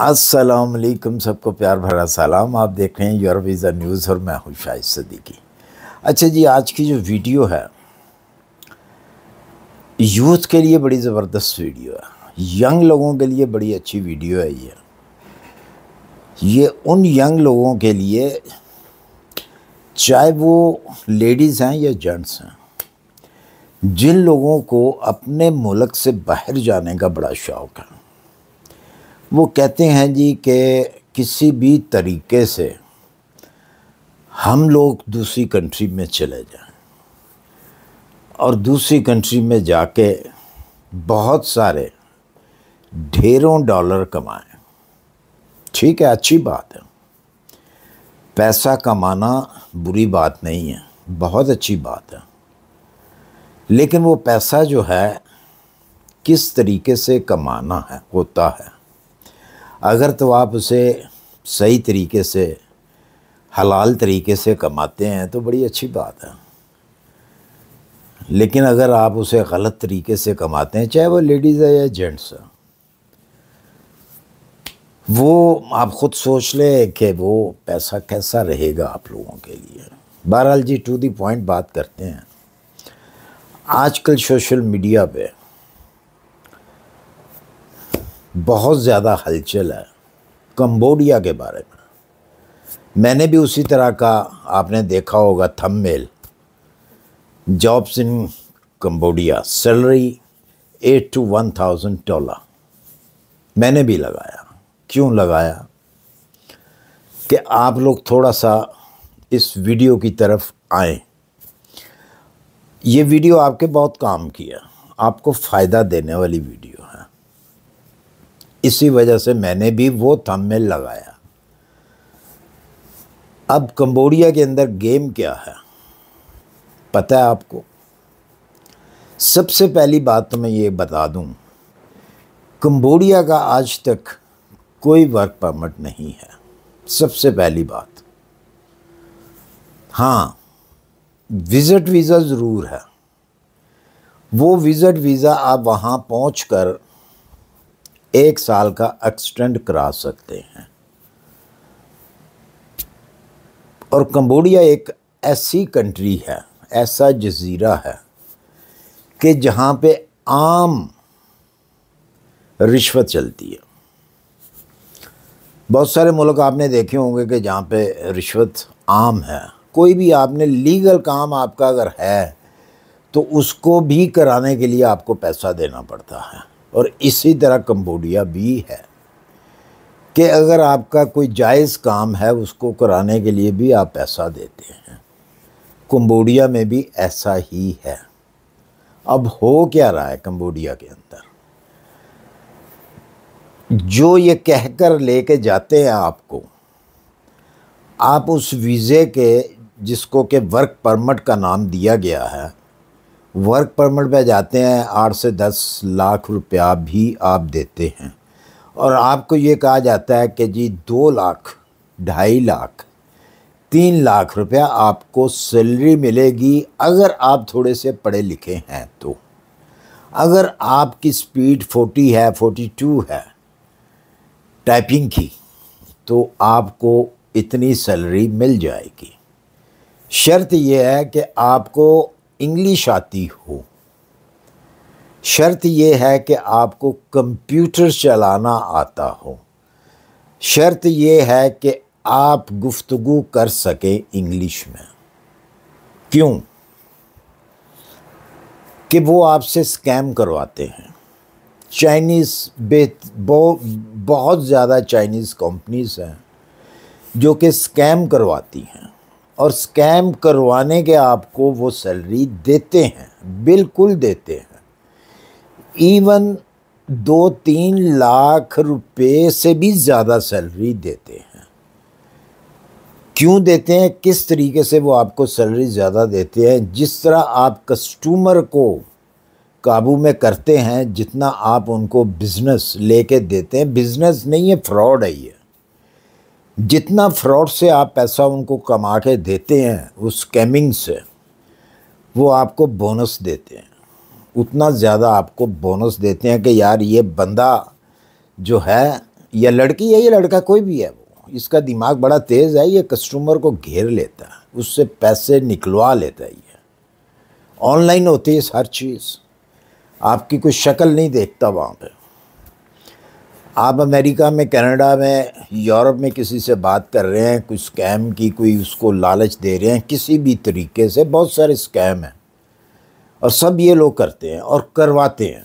असलकम सबको प्यार भरा सलाम आप देख रहे हैं योर वीज़ा न्यूज़ और मैं हूँ शाहिद सदीकी अच्छा जी आज की जो वीडियो है यूथ के लिए बड़ी ज़बरदस्त वीडियो है यंग लोगों के लिए बड़ी अच्छी वीडियो है ये ये उन यंग लोगों के लिए चाहे वो लेडीज़ हैं या जेंट्स हैं जिन लोगों को अपने मुल्क से बाहर जाने का बड़ा शौक़ है वो कहते हैं जी कि किसी भी तरीके से हम लोग दूसरी कंट्री में चले जाएं और दूसरी कंट्री में जाके बहुत सारे ढेरों डॉलर कमाएं ठीक है अच्छी बात है पैसा कमाना बुरी बात नहीं है बहुत अच्छी बात है लेकिन वो पैसा जो है किस तरीके से कमाना है होता है अगर तो आप उसे सही तरीके से हलाल तरीके से कमाते हैं तो बड़ी अच्छी बात है लेकिन अगर आप उसे गलत तरीके से कमाते हैं चाहे वो लेडीज़ है या जेंट्स है वो आप ख़ुद सोच लें कि वो पैसा कैसा रहेगा आप लोगों के लिए बहरहाल जी टू दी पॉइंट बात करते हैं आजकल सोशल मीडिया पे बहुत ज़्यादा हलचल है कंबोडिया के बारे में मैंने भी उसी तरह का आपने देखा होगा thumbnail jobs in Cambodia salary at two one thousand dollar मैंने भी लगाया क्यों लगाया कि आप लोग थोड़ा सा इस वीडियो की तरफ आए ये वीडियो आपके बहुत काम किया आपको फ़ायदा देने वाली वीडियो है इसी वजह से मैंने भी वो थंबनेल लगाया अब कंबोडिया के अंदर गेम क्या है पता है आपको सबसे पहली बात तो मैं ये बता दूं कंबोडिया का आज तक कोई वर्क परमिट नहीं है सबसे पहली बात हाँ विज़िट वीज़ा ज़रूर है वो विज़िट वीज़ा आप वहाँ पहुँच कर एक साल का एक्सटेंड करा सकते हैं और कंबोडिया एक ऐसी कंट्री है ऐसा जजीरा है कि जहाँ पे आम रिश्वत चलती है बहुत सारे मुल्क आपने देखे होंगे कि जहाँ पे रिश्वत आम है कोई भी आपने लीगल काम आपका अगर है तो उसको भी कराने के लिए आपको पैसा देना पड़ता है और इसी तरह कंबोडिया भी है कि अगर आपका कोई जायज़ काम है उसको कराने के लिए भी आप पैसा देते हैं कंबोडिया में भी ऐसा ही है अब हो क्या रहा है कंबोडिया के अंदर जो ये कहकर लेके जाते हैं आपको आप उस वीज़े के जिसको के वर्क परमट का नाम दिया गया है वर्क परमिट पे जाते हैं आठ से दस लाख रुपया भी आप देते हैं और आपको ये कहा जाता है कि जी दो लाख ढाई लाख तीन लाख रुपया आपको सैलरी मिलेगी अगर आप थोड़े से पढ़े लिखे हैं तो अगर आपकी स्पीड फोर्टी है फोर्टी टू है टाइपिंग की तो आपको इतनी सैलरी मिल जाएगी शर्त यह है कि आपको इंग्लिश आती हो शर्त यह है कि आपको कंप्यूटर चलाना आता हो शर्त यह है कि आप गुफ्तगु कर सकें इंग्लिश में क्यों कि वो आपसे स्कैम करवाते हैं चाइनीज़ बे बहुत ज़्यादा चाइनीज़ कंपनीज़ हैं जो कि स्कैम करवाती हैं और स्कैम करवाने के आपको वो सैलरी देते हैं बिल्कुल देते हैं इवन दो तीन लाख रुपए से भी ज़्यादा सैलरी देते हैं क्यों देते हैं किस तरीके से वो आपको सैलरी ज़्यादा देते हैं जिस तरह आप कस्टमर को काबू में करते हैं जितना आप उनको बिज़नेस लेके देते हैं बिज़नेस नहीं है फ्रॉड है ये जितना फ्रॉड से आप पैसा उनको कमा के देते हैं उस स्कैमिंग से वो आपको बोनस देते हैं उतना ज़्यादा आपको बोनस देते हैं कि यार ये बंदा जो है या लड़की है या लड़का कोई भी है वो इसका दिमाग बड़ा तेज़ है ये कस्टमर को घेर लेता है उससे पैसे निकलवा लेता है ये ऑनलाइन होती है हर चीज़ आपकी कोई शक्ल नहीं देखता वहाँ पर आप अमेरिका में कनाडा में यूरोप में किसी से बात कर रहे हैं कोई स्कैम की कोई उसको लालच दे रहे हैं किसी भी तरीके से बहुत सारे स्कैम हैं और सब ये लोग करते हैं और करवाते हैं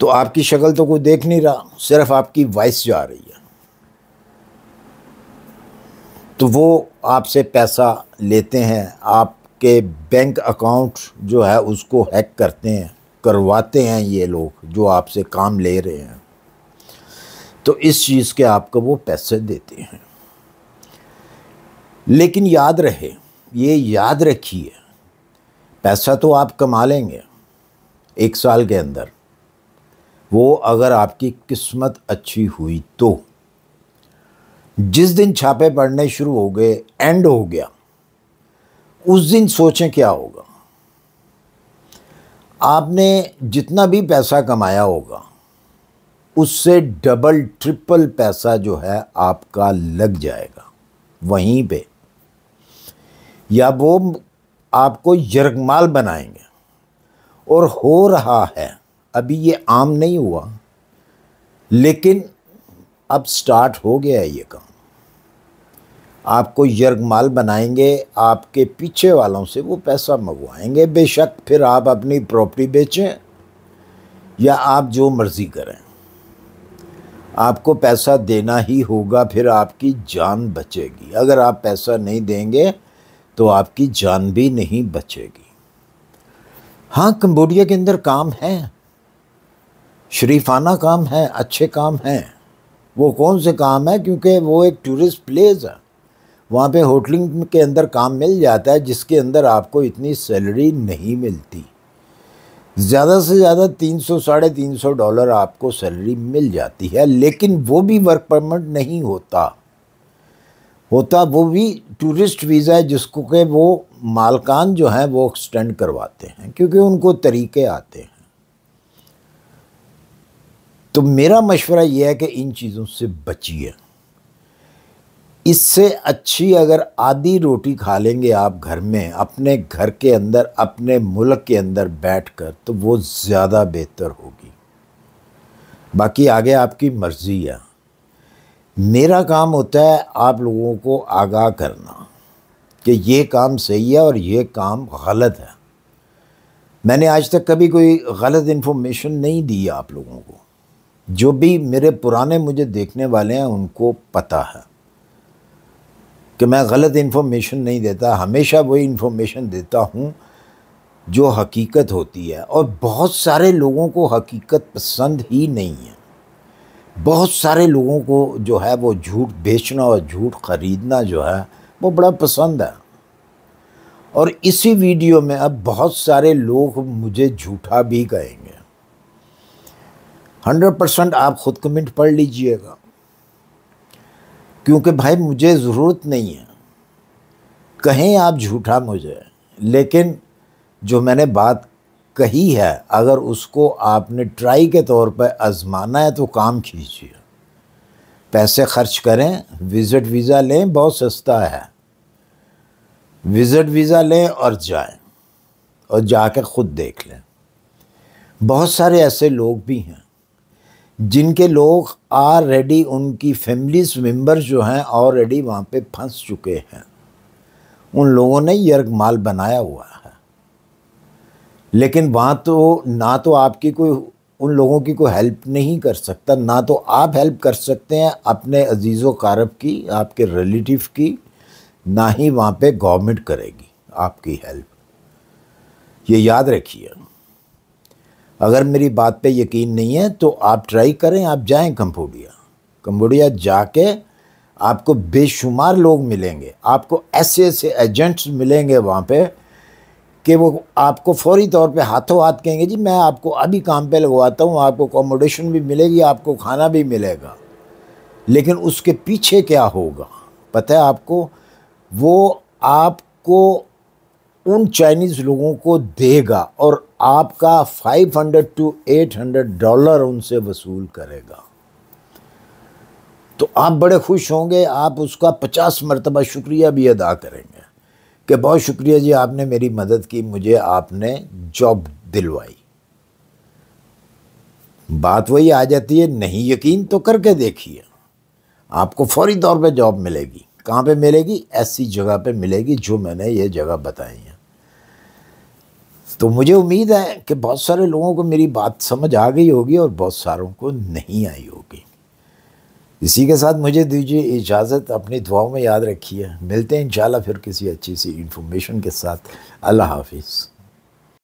तो आपकी शक्ल तो कोई देख नहीं रहा सिर्फ आपकी वॉइस जा रही है तो वो आपसे पैसा लेते हैं आपके बैंक अकाउंट जो है उसको हैक करते हैं करवाते हैं ये लोग जो आपसे काम ले रहे हैं तो इस चीज़ के आपको वो पैसे देते हैं लेकिन याद रहे ये याद रखिए पैसा तो आप कमा लेंगे एक साल के अंदर वो अगर आपकी किस्मत अच्छी हुई तो जिस दिन छापे पड़ने शुरू हो गए एंड हो गया उस दिन सोचें क्या होगा आपने जितना भी पैसा कमाया होगा उससे डबल ट्रिपल पैसा जो है आपका लग जाएगा वहीं पे या वो आपको यरगमाल बनाएंगे और हो रहा है अभी ये आम नहीं हुआ लेकिन अब स्टार्ट हो गया है ये काम आपको यर्गमाल बनाएंगे आपके पीछे वालों से वो पैसा मंगवाएंगे बेशक फिर आप अपनी प्रॉपर्टी बेचें या आप जो मर्ज़ी करें आपको पैसा देना ही होगा फिर आपकी जान बचेगी अगर आप पैसा नहीं देंगे तो आपकी जान भी नहीं बचेगी हाँ कंबोडिया के अंदर काम है शरीफाना काम है अच्छे काम हैं वो कौन से काम है क्योंकि वो एक टूरिस्ट प्लेस है वहाँ पे होटलिंग के अंदर काम मिल जाता है जिसके अंदर आपको इतनी सैलरी नहीं मिलती ज़्यादा से ज़्यादा तीन सौ साढ़े तीन सौ डॉलर आपको सैलरी मिल जाती है लेकिन वो भी वर्क परमिट नहीं होता होता वो भी टूरिस्ट वीज़ा है जिसको के वो मालकान जो हैं वो एक्सटेंड करवाते हैं क्योंकि उनको तरीके आते हैं तो मेरा मशवरा ये है कि इन चीज़ों से बचिए इससे अच्छी अगर आधी रोटी खा लेंगे आप घर में अपने घर के अंदर अपने मुल्क के अंदर बैठकर तो वो ज़्यादा बेहतर होगी बाकी आगे आपकी मर्ज़ी है मेरा काम होता है आप लोगों को आगाह करना कि ये काम सही है और ये काम गलत है मैंने आज तक कभी कोई गलत इन्फॉर्मेशन नहीं दी आप लोगों को जो भी मेरे पुराने मुझे देखने वाले हैं उनको पता है कि मैं गलत इन्फॉर्मेशन नहीं देता हमेशा वही इन्फॉर्मेशन देता हूँ जो हकीकत होती है और बहुत सारे लोगों को हकीकत पसंद ही नहीं है बहुत सारे लोगों को जो है वो झूठ बेचना और झूठ ख़रीदना जो है वो बड़ा पसंद है और इसी वीडियो में अब बहुत सारे लोग मुझे झूठा भी कहेंगे हंड्रेड परसेंट आप ख़ुद कमेंट पढ़ लीजिएगा क्योंकि भाई मुझे ज़रूरत नहीं है कहें आप झूठा मुझे लेकिन जो मैंने बात कही है अगर उसको आपने ट्राई के तौर पर आजमाना है तो काम कीजिए पैसे खर्च करें विज़िट वीज़ा लें बहुत सस्ता है विज़िट वीज़ा लें और जाएं और जाके ख़ुद देख लें बहुत सारे ऐसे लोग भी हैं जिनके लोग ऑलरेडी उनकी फैमिलीज मेंबर्स जो हैं ऑलरेडी वहाँ पे फंस चुके हैं उन लोगों ने यर्ग माल बनाया हुआ है लेकिन वहाँ तो ना तो आपकी कोई उन लोगों की कोई हेल्प नहीं कर सकता ना तो आप हेल्प कर सकते हैं अपने अजीज़ कारब की आपके रिलेटिव की ना ही वहाँ पे गवर्नमेंट करेगी आपकी हेल्प ये याद रखिए अगर मेरी बात पे यकीन नहीं है तो आप ट्राई करें आप जाएं कंबोडिया कंबोडिया जाके आपको बेशुमार लोग मिलेंगे आपको ऐसे ऐसे एजेंट्स मिलेंगे वहाँ पे कि वो आपको फौरी तौर पे हाथों हाथ कहेंगे जी मैं आपको अभी काम पे लगवाता हूँ आपको अकोमोडेशन भी मिलेगी आपको खाना भी मिलेगा लेकिन उसके पीछे क्या होगा पता है आपको वो आपको उन चाइनीज़ लोगों को देगा और आपका 500 टू 800 डॉलर उनसे वसूल करेगा तो आप बड़े खुश होंगे आप उसका पचास मरतबा शुक्रिया भी अदा करेंगे कि बहुत शुक्रिया जी आपने मेरी मदद की मुझे आपने जॉब दिलवाई बात वही आ जाती है नहीं यकीन तो करके देखिए आपको फौरी तौर पे जॉब मिलेगी कहाँ पे मिलेगी ऐसी जगह पे मिलेगी जो मैंने ये जगह बताई है तो मुझे उम्मीद है कि बहुत सारे लोगों को मेरी बात समझ आ गई होगी और बहुत सारों को नहीं आई होगी इसी के साथ मुझे दीजिए इजाज़त अपनी दुआओं में याद रखिए है। मिलते हैं इंशाल्लाह फिर किसी अच्छी सी इन्फॉर्मेशन के साथ अल्लाह हाफिज़